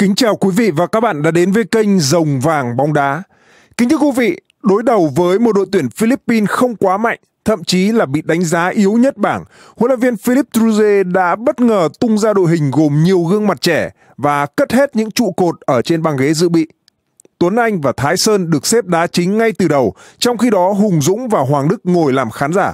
Kính chào quý vị và các bạn đã đến với kênh Rồng Vàng Bóng Đá. Kính thưa quý vị, đối đầu với một đội tuyển Philippines không quá mạnh, thậm chí là bị đánh giá yếu nhất bảng, huấn luyện viên Philip Druze đã bất ngờ tung ra đội hình gồm nhiều gương mặt trẻ và cất hết những trụ cột ở trên băng ghế dự bị. Tuấn Anh và Thái Sơn được xếp đá chính ngay từ đầu, trong khi đó Hùng Dũng và Hoàng Đức ngồi làm khán giả.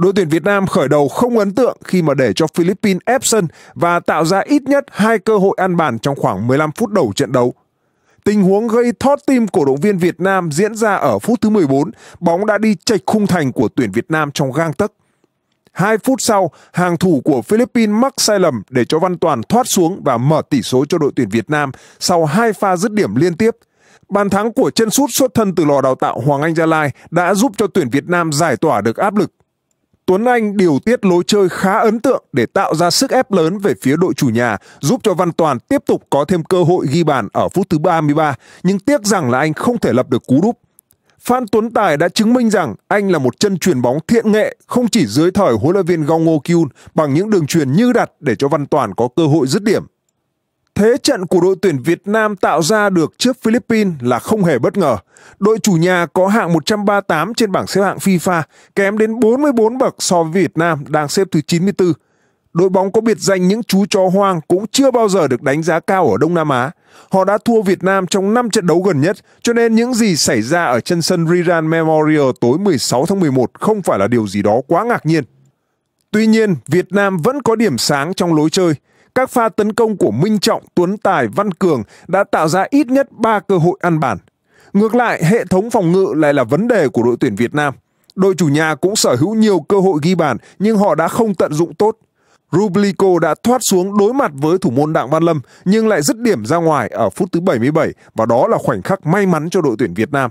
Đội tuyển Việt Nam khởi đầu không ấn tượng khi mà để cho Philippines ép sân và tạo ra ít nhất hai cơ hội ăn bàn trong khoảng 15 phút đầu trận đấu. Tình huống gây thót tim cổ động viên Việt Nam diễn ra ở phút thứ 14, bóng đã đi chệch khung thành của tuyển Việt Nam trong gang tấc. Hai phút sau, hàng thủ của Philippines mắc sai lầm để cho Văn Toàn thoát xuống và mở tỷ số cho đội tuyển Việt Nam sau hai pha dứt điểm liên tiếp. Bàn thắng của chân sút xuất thân từ lò đào tạo Hoàng Anh Gia Lai đã giúp cho tuyển Việt Nam giải tỏa được áp lực Tuấn Anh điều tiết lối chơi khá ấn tượng để tạo ra sức ép lớn về phía đội chủ nhà, giúp cho Văn Toàn tiếp tục có thêm cơ hội ghi bàn ở phút thứ 33, nhưng tiếc rằng là anh không thể lập được cú đúp. Phan Tuấn Tài đã chứng minh rằng anh là một chân truyền bóng thiện nghệ, không chỉ dưới thời huấn luyện viên Gong Ngo Kyun bằng những đường truyền như đặt để cho Văn Toàn có cơ hội dứt điểm Thế trận của đội tuyển Việt Nam tạo ra được trước Philippines là không hề bất ngờ. Đội chủ nhà có hạng 138 trên bảng xếp hạng FIFA, kém đến 44 bậc so với Việt Nam đang xếp thứ 94. Đội bóng có biệt danh những chú chó hoang cũng chưa bao giờ được đánh giá cao ở Đông Nam Á. Họ đã thua Việt Nam trong 5 trận đấu gần nhất, cho nên những gì xảy ra ở chân sân Riran Memorial tối 16 tháng 11 không phải là điều gì đó quá ngạc nhiên. Tuy nhiên, Việt Nam vẫn có điểm sáng trong lối chơi – các pha tấn công của Minh Trọng, Tuấn Tài, Văn Cường đã tạo ra ít nhất 3 cơ hội ăn bàn. Ngược lại, hệ thống phòng ngự lại là vấn đề của đội tuyển Việt Nam. Đội chủ nhà cũng sở hữu nhiều cơ hội ghi bàn nhưng họ đã không tận dụng tốt. Rublico đã thoát xuống đối mặt với thủ môn Đặng Văn Lâm nhưng lại dứt điểm ra ngoài ở phút thứ 77 và đó là khoảnh khắc may mắn cho đội tuyển Việt Nam.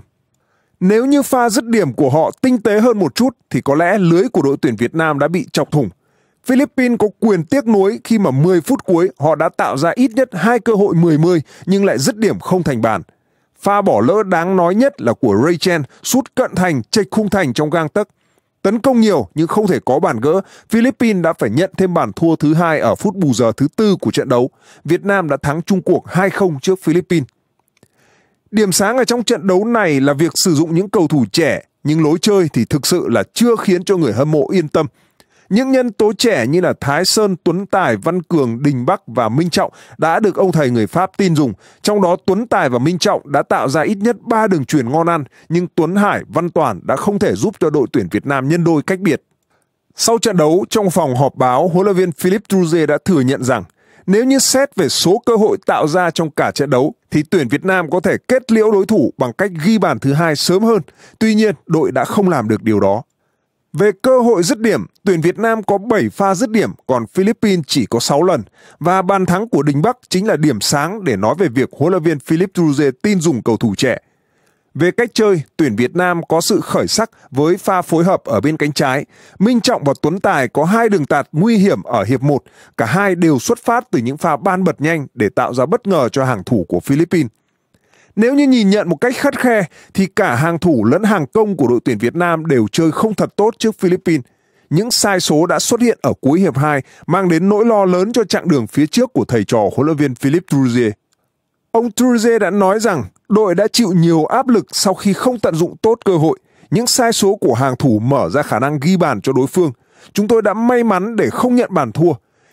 Nếu như pha dứt điểm của họ tinh tế hơn một chút thì có lẽ lưới của đội tuyển Việt Nam đã bị chọc thủng. Philippines có quyền tiếc nuối khi mà 10 phút cuối họ đã tạo ra ít nhất hai cơ hội 10-10 nhưng lại dứt điểm không thành bàn. Pha bỏ lỡ đáng nói nhất là của Ray Chen sút cận thành chệch khung thành trong gang tấc. Tấn công nhiều nhưng không thể có bàn gỡ, Philippines đã phải nhận thêm bàn thua thứ hai ở phút bù giờ thứ tư của trận đấu. Việt Nam đã thắng Trung cuộc 2-0 trước Philippines. Điểm sáng ở trong trận đấu này là việc sử dụng những cầu thủ trẻ, nhưng lối chơi thì thực sự là chưa khiến cho người hâm mộ yên tâm. Những nhân tố trẻ như là Thái Sơn, Tuấn Tài, Văn Cường, Đình Bắc và Minh Trọng đã được ông thầy người Pháp tin dùng. Trong đó Tuấn Tài và Minh Trọng đã tạo ra ít nhất 3 đường truyền ngon ăn, nhưng Tuấn Hải, Văn Toàn đã không thể giúp cho đội tuyển Việt Nam nhân đôi cách biệt. Sau trận đấu, trong phòng họp báo, huấn luyện viên Philip Druze đã thừa nhận rằng nếu như xét về số cơ hội tạo ra trong cả trận đấu thì tuyển Việt Nam có thể kết liễu đối thủ bằng cách ghi bàn thứ hai sớm hơn. Tuy nhiên, đội đã không làm được điều đó. Về cơ hội dứt điểm, tuyển Việt Nam có 7 pha dứt điểm, còn Philippines chỉ có 6 lần. Và bàn thắng của Đình Bắc chính là điểm sáng để nói về việc huấn luyện viên Philip Druze tin dùng cầu thủ trẻ. Về cách chơi, tuyển Việt Nam có sự khởi sắc với pha phối hợp ở bên cánh trái. Minh Trọng và Tuấn Tài có hai đường tạt nguy hiểm ở hiệp 1. Cả hai đều xuất phát từ những pha ban bật nhanh để tạo ra bất ngờ cho hàng thủ của Philippines. Nếu như nhìn nhận một cách khắt khe thì cả hàng thủ lẫn hàng công của đội tuyển Việt Nam đều chơi không thật tốt trước Philippines. Những sai số đã xuất hiện ở cuối hiệp 2 mang đến nỗi lo lớn cho chặng đường phía trước của thầy trò huấn luyện viên Philippe Trouzier. Ông Trouzier đã nói rằng đội đã chịu nhiều áp lực sau khi không tận dụng tốt cơ hội. Những sai số của hàng thủ mở ra khả năng ghi bàn cho đối phương. Chúng tôi đã may mắn để không nhận bàn thua.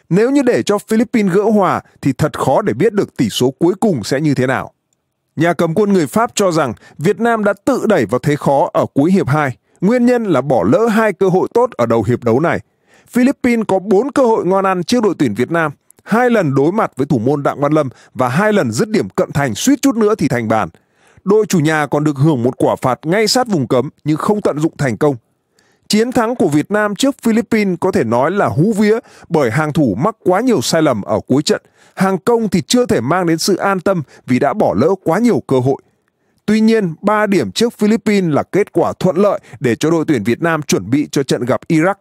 Nếu như để cho Philippines gỡ hòa thì thật khó để biết được tỷ số cuối cùng sẽ như thế nào. Nhà cầm quân người Pháp cho rằng Việt Nam đã tự đẩy vào thế khó ở cuối hiệp 2, nguyên nhân là bỏ lỡ hai cơ hội tốt ở đầu hiệp đấu này. Philippines có 4 cơ hội ngon ăn trước đội tuyển Việt Nam, hai lần đối mặt với thủ môn Đặng Văn Lâm và hai lần dứt điểm cận thành suýt chút nữa thì thành bàn. Đội chủ nhà còn được hưởng một quả phạt ngay sát vùng cấm nhưng không tận dụng thành công Chiến thắng của Việt Nam trước Philippines có thể nói là hú vía bởi hàng thủ mắc quá nhiều sai lầm ở cuối trận. Hàng công thì chưa thể mang đến sự an tâm vì đã bỏ lỡ quá nhiều cơ hội. Tuy nhiên, 3 điểm trước Philippines là kết quả thuận lợi để cho đội tuyển Việt Nam chuẩn bị cho trận gặp Iraq.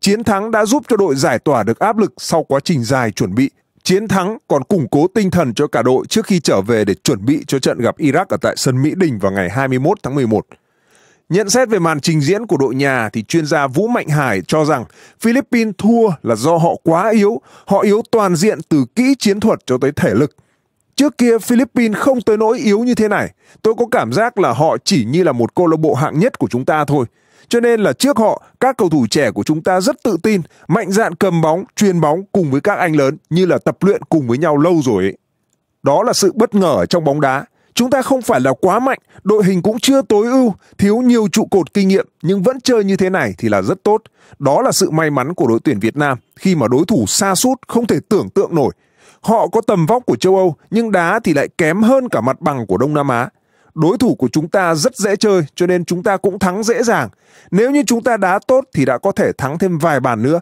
Chiến thắng đã giúp cho đội giải tỏa được áp lực sau quá trình dài chuẩn bị. Chiến thắng còn củng cố tinh thần cho cả đội trước khi trở về để chuẩn bị cho trận gặp Iraq ở tại sân Mỹ Đình vào ngày 21 tháng 11. Nhận xét về màn trình diễn của đội nhà thì chuyên gia Vũ Mạnh Hải cho rằng Philippines thua là do họ quá yếu, họ yếu toàn diện từ kỹ chiến thuật cho tới thể lực. Trước kia Philippines không tới nỗi yếu như thế này, tôi có cảm giác là họ chỉ như là một câu lạc bộ hạng nhất của chúng ta thôi. Cho nên là trước họ, các cầu thủ trẻ của chúng ta rất tự tin, mạnh dạn cầm bóng, truyền bóng cùng với các anh lớn như là tập luyện cùng với nhau lâu rồi ấy. Đó là sự bất ngờ trong bóng đá. Chúng ta không phải là quá mạnh, đội hình cũng chưa tối ưu, thiếu nhiều trụ cột kinh nghiệm nhưng vẫn chơi như thế này thì là rất tốt. Đó là sự may mắn của đội tuyển Việt Nam khi mà đối thủ xa sút không thể tưởng tượng nổi. Họ có tầm vóc của châu Âu nhưng đá thì lại kém hơn cả mặt bằng của Đông Nam Á. Đối thủ của chúng ta rất dễ chơi cho nên chúng ta cũng thắng dễ dàng. Nếu như chúng ta đá tốt thì đã có thể thắng thêm vài bàn nữa.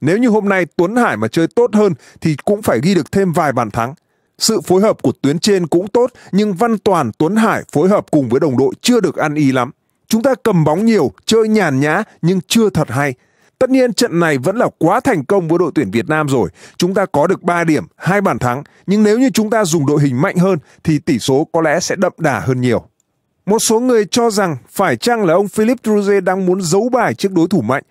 Nếu như hôm nay Tuấn Hải mà chơi tốt hơn thì cũng phải ghi được thêm vài bàn thắng. Sự phối hợp của tuyến trên cũng tốt, nhưng Văn Toàn, Tuấn Hải phối hợp cùng với đồng đội chưa được ăn ý lắm. Chúng ta cầm bóng nhiều, chơi nhàn nhã nhưng chưa thật hay. Tất nhiên trận này vẫn là quá thành công với đội tuyển Việt Nam rồi. Chúng ta có được 3 điểm, hai bàn thắng. Nhưng nếu như chúng ta dùng đội hình mạnh hơn thì tỷ số có lẽ sẽ đậm đà hơn nhiều. Một số người cho rằng phải chăng là ông Philip Druze đang muốn giấu bài trước đối thủ mạnh.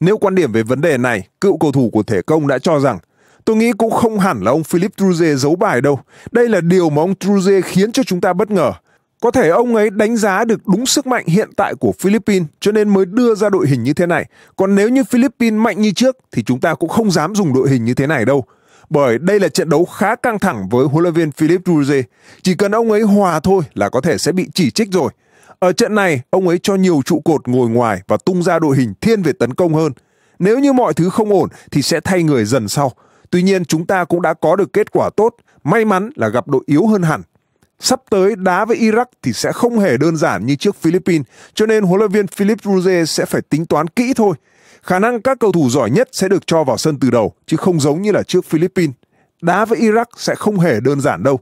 Nếu quan điểm về vấn đề này, cựu cầu thủ của Thể Công đã cho rằng Tôi nghĩ cũng không hẳn là ông Philip Truze giấu bài đâu. Đây là điều mà ông Truze khiến cho chúng ta bất ngờ. Có thể ông ấy đánh giá được đúng sức mạnh hiện tại của Philippines cho nên mới đưa ra đội hình như thế này. Còn nếu như Philippines mạnh như trước thì chúng ta cũng không dám dùng đội hình như thế này đâu. Bởi đây là trận đấu khá căng thẳng với huấn luyện viên Philip Druze. Chỉ cần ông ấy hòa thôi là có thể sẽ bị chỉ trích rồi. Ở trận này, ông ấy cho nhiều trụ cột ngồi ngoài và tung ra đội hình thiên về tấn công hơn. Nếu như mọi thứ không ổn thì sẽ thay người dần sau. Tuy nhiên chúng ta cũng đã có được kết quả tốt, may mắn là gặp đội yếu hơn hẳn. Sắp tới đá với Iraq thì sẽ không hề đơn giản như trước Philippines, cho nên huấn luyện viên Philip Ruse sẽ phải tính toán kỹ thôi. Khả năng các cầu thủ giỏi nhất sẽ được cho vào sân từ đầu, chứ không giống như là trước Philippines. Đá với Iraq sẽ không hề đơn giản đâu.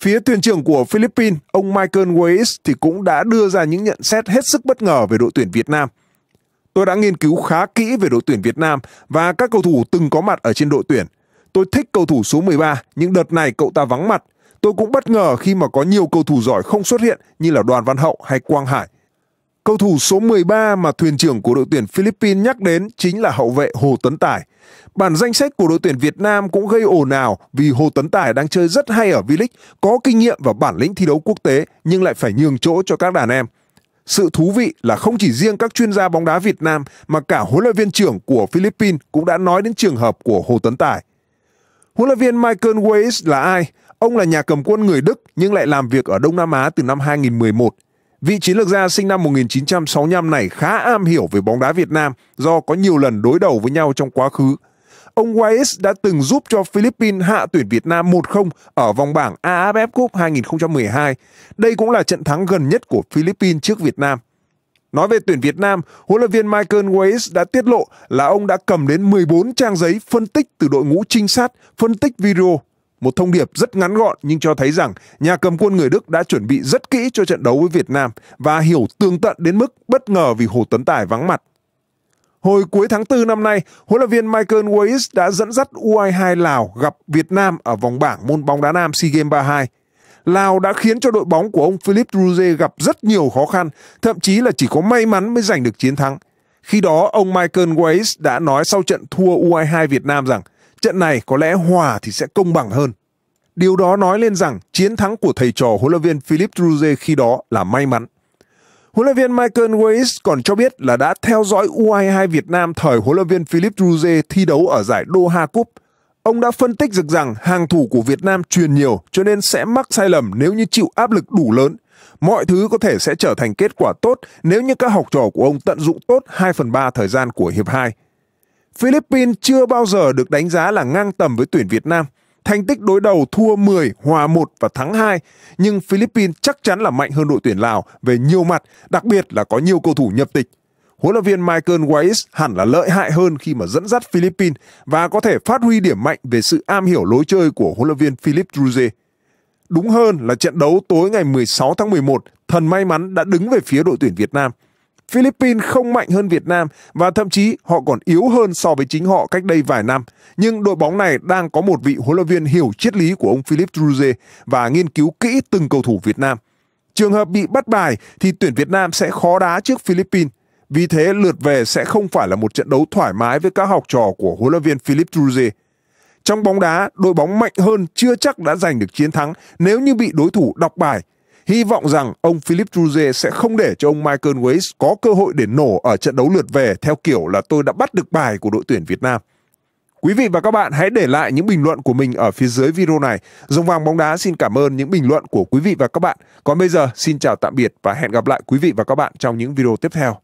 Phía thuyền trưởng của Philippines, ông Michael Weiss thì cũng đã đưa ra những nhận xét hết sức bất ngờ về đội tuyển Việt Nam – Tôi đã nghiên cứu khá kỹ về đội tuyển Việt Nam và các cầu thủ từng có mặt ở trên đội tuyển. Tôi thích cầu thủ số 13, nhưng đợt này cậu ta vắng mặt. Tôi cũng bất ngờ khi mà có nhiều cầu thủ giỏi không xuất hiện như là Đoàn Văn Hậu hay Quang Hải. Cầu thủ số 13 mà thuyền trưởng của đội tuyển Philippines nhắc đến chính là hậu vệ Hồ Tấn Tài. Bản danh sách của đội tuyển Việt Nam cũng gây ồn ào vì Hồ Tấn Tài đang chơi rất hay ở V-League, có kinh nghiệm và bản lĩnh thi đấu quốc tế nhưng lại phải nhường chỗ cho các đàn em. Sự thú vị là không chỉ riêng các chuyên gia bóng đá Việt Nam mà cả huấn luyện viên trưởng của Philippines cũng đã nói đến trường hợp của Hồ Tấn Tài. Huấn luyện viên Michael Weiss là ai? Ông là nhà cầm quân người Đức nhưng lại làm việc ở Đông Nam Á từ năm 2011. Vị chiến lược gia sinh năm 1965 này khá am hiểu về bóng đá Việt Nam do có nhiều lần đối đầu với nhau trong quá khứ ông Wais đã từng giúp cho Philippines hạ tuyển Việt Nam 1-0 ở vòng bảng AFF Cup 2012. Đây cũng là trận thắng gần nhất của Philippines trước Việt Nam. Nói về tuyển Việt Nam, huấn luyện viên Michael Weiss đã tiết lộ là ông đã cầm đến 14 trang giấy phân tích từ đội ngũ trinh sát, phân tích video. Một thông điệp rất ngắn gọn nhưng cho thấy rằng nhà cầm quân người Đức đã chuẩn bị rất kỹ cho trận đấu với Việt Nam và hiểu tương tận đến mức bất ngờ vì Hồ Tấn Tài vắng mặt. Hồi cuối tháng 4 năm nay, huấn luyện viên Michael Weiss đã dẫn dắt U22 Lào gặp Việt Nam ở vòng bảng môn bóng đá nam SEA Games 32. Lào đã khiến cho đội bóng của ông Philip Druze gặp rất nhiều khó khăn, thậm chí là chỉ có may mắn mới giành được chiến thắng. Khi đó, ông Michael Weiss đã nói sau trận thua U22 Việt Nam rằng trận này có lẽ hòa thì sẽ công bằng hơn. Điều đó nói lên rằng chiến thắng của thầy trò huấn luyện viên Philip Druze khi đó là may mắn. Huấn luyện viên Michael Weiss còn cho biết là đã theo dõi U22 Việt Nam thời huấn luyện viên Philip Druze thi đấu ở giải Doha Cup. Ông đã phân tích được rằng hàng thủ của Việt Nam truyền nhiều cho nên sẽ mắc sai lầm nếu như chịu áp lực đủ lớn. Mọi thứ có thể sẽ trở thành kết quả tốt nếu như các học trò của ông tận dụng tốt 2 phần 3 thời gian của hiệp 2. Philippines chưa bao giờ được đánh giá là ngang tầm với tuyển Việt Nam – Thành tích đối đầu thua 10, hòa 1 và thắng 2, nhưng Philippines chắc chắn là mạnh hơn đội tuyển Lào về nhiều mặt, đặc biệt là có nhiều cầu thủ nhập tịch. Huấn luyện viên Michael Weiss hẳn là lợi hại hơn khi mà dẫn dắt Philippines và có thể phát huy điểm mạnh về sự am hiểu lối chơi của huấn luyện viên Philip Druze. Đúng hơn là trận đấu tối ngày 16 tháng 11, thần may mắn đã đứng về phía đội tuyển Việt Nam – Philippines không mạnh hơn Việt Nam và thậm chí họ còn yếu hơn so với chính họ cách đây vài năm. Nhưng đội bóng này đang có một vị huấn luyện viên hiểu triết lý của ông Philip Druze và nghiên cứu kỹ từng cầu thủ Việt Nam. Trường hợp bị bắt bài thì tuyển Việt Nam sẽ khó đá trước Philippines. Vì thế lượt về sẽ không phải là một trận đấu thoải mái với các học trò của huấn luyện viên Philip Druze. Trong bóng đá, đội bóng mạnh hơn chưa chắc đã giành được chiến thắng nếu như bị đối thủ đọc bài – hy vọng rằng ông Philip Druze sẽ không để cho ông Michael Waze có cơ hội để nổ ở trận đấu lượt về theo kiểu là tôi đã bắt được bài của đội tuyển Việt Nam. Quý vị và các bạn hãy để lại những bình luận của mình ở phía dưới video này. Dòng vàng bóng đá xin cảm ơn những bình luận của quý vị và các bạn. Còn bây giờ, xin chào tạm biệt và hẹn gặp lại quý vị và các bạn trong những video tiếp theo.